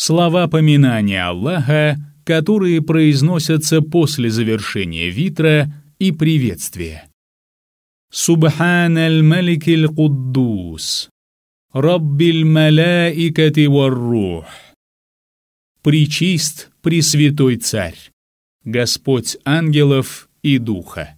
Слова поминания Аллаха, которые произносятся после завершения витра и приветствия. Субхан аль-Малик аль-Куддус, Раббиль Малаикати варрух. Причист, Пресвятой Царь, Господь ангелов и Духа.